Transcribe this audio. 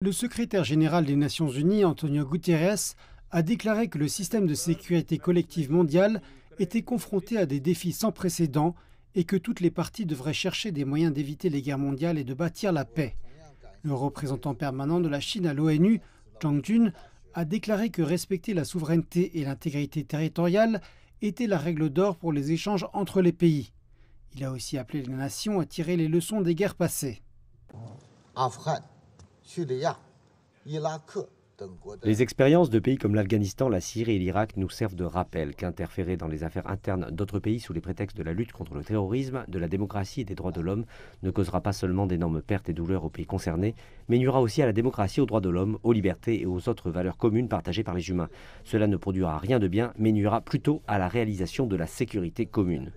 Le secrétaire général des Nations Unies, Antonio Guterres, a déclaré que le système de sécurité collective mondiale était confronté à des défis sans précédent et que toutes les parties devraient chercher des moyens d'éviter les guerres mondiales et de bâtir la paix. Le représentant permanent de la Chine à l'ONU, Chang Jun, a déclaré que respecter la souveraineté et l'intégrité territoriale était la règle d'or pour les échanges entre les pays. Il a aussi appelé les nations à tirer les leçons des guerres passées. Les expériences de pays comme l'Afghanistan, la Syrie et l'Irak nous servent de rappel qu'interférer dans les affaires internes d'autres pays sous les prétextes de la lutte contre le terrorisme, de la démocratie et des droits de l'homme ne causera pas seulement d'énormes pertes et douleurs aux pays concernés, mais nuira aussi à la démocratie, aux droits de l'homme, aux libertés et aux autres valeurs communes partagées par les humains. Cela ne produira rien de bien, mais nuira plutôt à la réalisation de la sécurité commune.